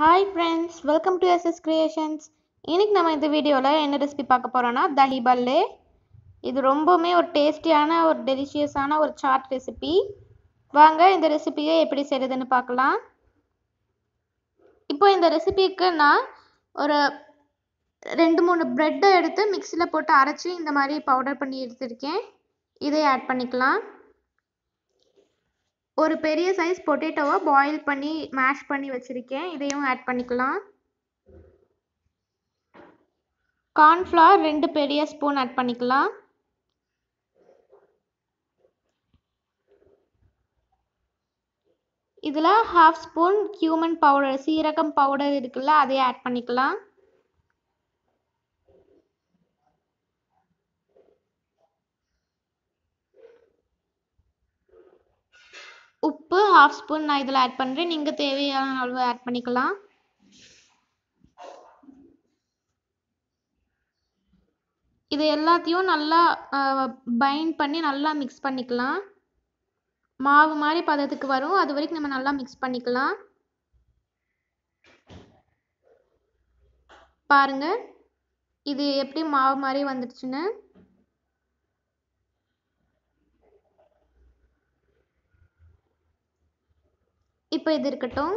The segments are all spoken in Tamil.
hi friends welcome to SS creations இன்றைக்கி நம்ம இந்த வீடியோவில் என்ன ரெசிபி பார்க்க போகிறோன்னா தஹி பல்லே இது ரொம்பவுமே ஒரு டேஸ்டியான ஒரு டெலிஷியஸான ஒரு சாட் ரெசிபி வாங்க இந்த ரெசிபியை எப்படி செய்கிறதுன்னு பார்க்கலாம் இப்போ இந்த ரெசிபிக்கு நான் ஒரு ரெண்டு மூணு ப்ரெட்டை எடுத்து மிக்சியில் போட்டு அரைச்சி இந்த மாதிரி பவுடர் பண்ணி எடுத்திருக்கேன் இதை ஆட் பண்ணிக்கலாம் ஒரு பெரிய சைஸ் பொட்டேட்டோவை பாயில் பண்ணி மேஷ் பண்ணி வச்சுருக்கேன் இதையும் ஆட் பண்ணிக்கலாம் கார்ன்ஃப்ளவர் ரெண்டு பெரிய ஸ்பூன் ஆட் பண்ணிக்கலாம் இதில் ஹாஃப் ஸ்பூன் கியூமன் பவுடர் சீரகம் பவுடர் இருக்குல்ல அதையும் ஆட் பண்ணிக்கலாம் ஹாஃப் ஸ்பூன் நான் இதில் ஆட் பண்ணுறேன் நீங்கள் தேவையான அளவு ஆட் பண்ணிக்கலாம் இது எல்லாத்தையும் நல்லா பைண்ட் பண்ணி நல்லா மிக்ஸ் பண்ணிக்கலாம் மாவு மாதிரி பதத்துக்கு வரும் அது வரைக்கும் நம்ம நல்லா மிக்ஸ் பண்ணிக்கலாம் பாருங்கள் இது எப்படி மாவு மாதிரி வந்துடுச்சுன்னு இப்போ இது இருக்கட்டும்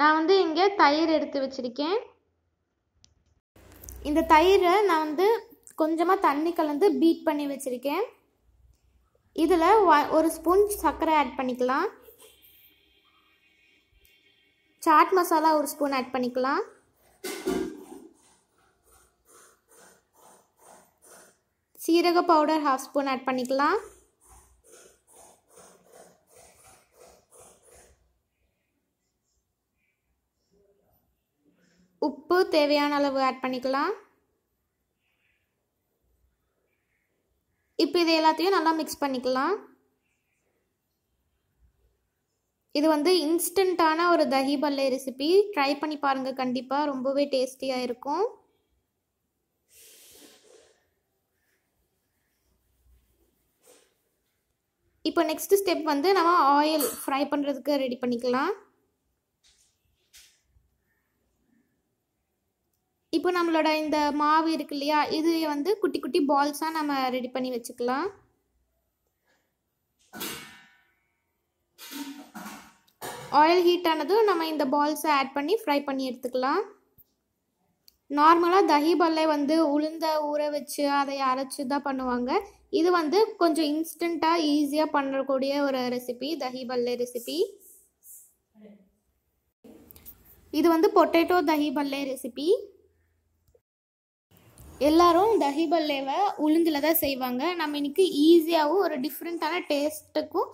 நான் வந்து இங்கே தயிர் எடுத்து வச்சுருக்கேன் இந்த தயிரை நான் வந்து கொஞ்சமாக தண்ணி கலந்து பீட் பண்ணி வச்சுருக்கேன் இதில் ஒரு ஸ்பூன் சர்க்கரை ஆட் பண்ணிக்கலாம் சாட் மசாலா ஒரு ஸ்பூன் ஆட் பண்ணிக்கலாம் சீரக பவுடர் ஹாஃப் ஸ்பூன் ஆட் பண்ணிக்கலாம் உப்பு தேவையான அளவு ஆட் பண்ணிக்கலாம் இப்போ இது எல்லாத்தையும் நல்லா மிக்ஸ் பண்ணிக்கலாம் இது வந்து இன்ஸ்டண்ட்டான ஒரு தஹி பல்லை ரெசிபி ட்ரை பண்ணி பாருங்கள் கண்டிப்பாக ரொம்பவே டேஸ்டியாக இருக்கும் இப்போ நெக்ஸ்ட்டு ஸ்டெப் வந்து நம்ம ஆயில் ஃப்ரை பண்ணுறதுக்கு ரெடி பண்ணிக்கலாம் இப்போ நம்மளோட இந்த மாவு இருக்கு இல்லையா இது வந்து குட்டி குட்டி பால்ஸாக நம்ம ரெடி பண்ணி வச்சுக்கலாம் ஆயில் ஹீட் ஆனதும் நம்ம இந்த பால்ஸை ஆட் பண்ணி ஃப்ரை பண்ணி எடுத்துக்கலாம் நார்மலாக தஹி பல்லை வந்து உளுந்த ஊற வச்சு அதை அரைச்சி தான் பண்ணுவாங்க இது வந்து கொஞ்சம் இன்ஸ்டண்ட்டாக ஈஸியாக பண்ணக்கூடிய ஒரு ரெசிபி தஹி பல்லை ரெசிபி இது வந்து பொட்டேட்டோ தஹி பல்லை ரெசிபி எல்லாரும் தஹி பல்லேவை உளுந்தில் தான் செய்வாங்க நம்ம இன்னைக்கு ஈஸியாகவும் ஒரு டிஃப்ரெண்ட்டான டேஸ்ட்டுக்கும்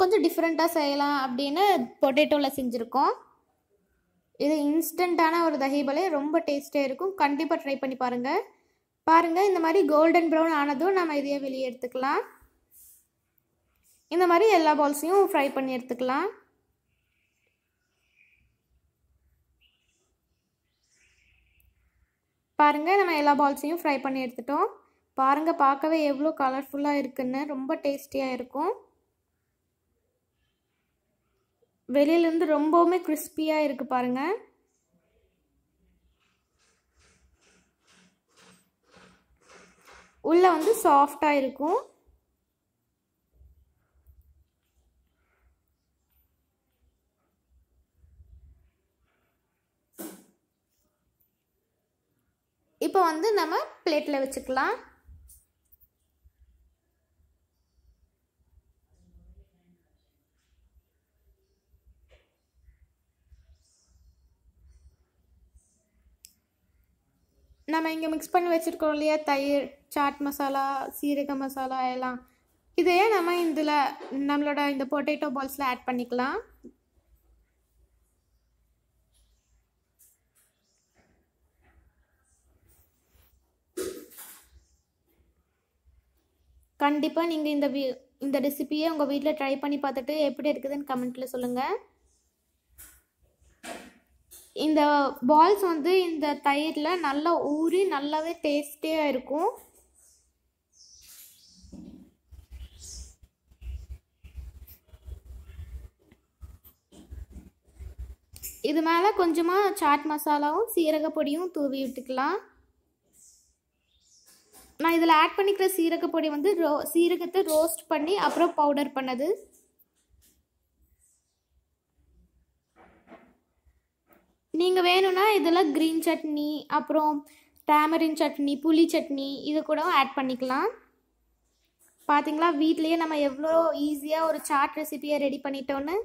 கொஞ்சம் டிஃப்ரெண்ட்டாக செய்யலாம் அப்படின்னு பொட்டேட்டோவில் செஞ்சுருக்கோம் இது இன்ஸ்டண்ட்டான ஒரு தஹி பலே ரொம்ப டேஸ்ட்டாக இருக்கும் கண்டிப்பாக ட்ரை பண்ணி பாருங்கள் பாருங்கள் இந்த மாதிரி கோல்டன் ப்ரௌன் ஆனதும் நம்ம இதையே வெளியே எடுத்துக்கலாம் இந்த மாதிரி எல்லா பால்ஸையும் ஃப்ரை பண்ணி எடுத்துக்கலாம் பாருங்கள் நம்ம எல்லா பால்ஸையும் ஃப்ரை பண்ணி எடுத்துட்டோம் பாருங்கள் பார்க்கவே எவ்வளோ கலர்ஃபுல்லாக இருக்குன்னு ரொம்ப டேஸ்டியாக இருக்கும் வெளியிலேருந்து ரொம்பவுமே கிறிஸ்பியாக இருக்குது பாருங்கள் உள்ளே வந்து சாஃப்டாக இருக்கும் இப்போ வந்து நம்ம பிளேட்டில் வச்சுக்கலாம் நம்ம இங்கே மிக்ஸ் பண்ணி வச்சுருக்கோம் இல்லையா தயிர் சாட் மசாலா சீரக மசாலா எல்லாம் இதையே நம்ம இதில் நம்மளோட இந்த பொட்டேட்டோ பால்ஸில் ஆட் பண்ணிக்கலாம் கண்டிப்பாக நீங்கள் இந்த இந்த ரெசிப்பியை உங்கள் வீட்டில் ட்ரை பண்ணி பார்த்துட்டு எப்படி இருக்குதுன்னு கமெண்ட்டில் சொல்லுங்கள் இந்த பால்ஸ் வந்து இந்த தயிரில் நல்லா ஊறி நல்லாவே டேஸ்டியாக இருக்கும் இது மேலே கொஞ்சமாக சாட் மசாலாவும் சீரகப்பொடியும் தூவி விட்டுக்கலாம் நான் இதில் ஆட் பண்ணிக்கிற சீரக பொடி வந்து ரோ சீரகத்தை ரோஸ்ட் பண்ணி அப்புறம் பவுடர் பண்ணது நீங்கள் வேணும்னா இதெல்லாம் க்ரீன் சட்னி அப்புறம் டேமரின் சட்னி புளி சட்னி இது கூட ஆட் பண்ணிக்கலாம் பார்த்தீங்களா வீட்லேயே நம்ம எவ்வளோ ஈஸியாக ஒரு சாட் ரெசிபியை ரெடி பண்ணிட்டோன்னு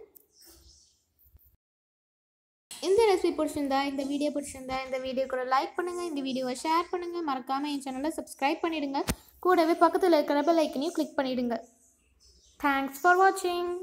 இந்த ரெசிபி பிடிச்சிருந்தா இந்த வீடியோ பிடிச்சிருந்தா இந்த வீடியோ கூட லைக் பண்ணுங்கள் இந்த வீடியோவை ஷேர் பண்ணுங்கள் மறக்காமல் என் சேனலை சப்ஸ்கிரைப் பண்ணிவிடுங்க கூடவே பக்கத்தில் இருக்கிற பெல் ஐக்கனையும் கிளிக் பண்ணிவிடுங்க தேங்க்ஸ் ஃபார் வாட்சிங்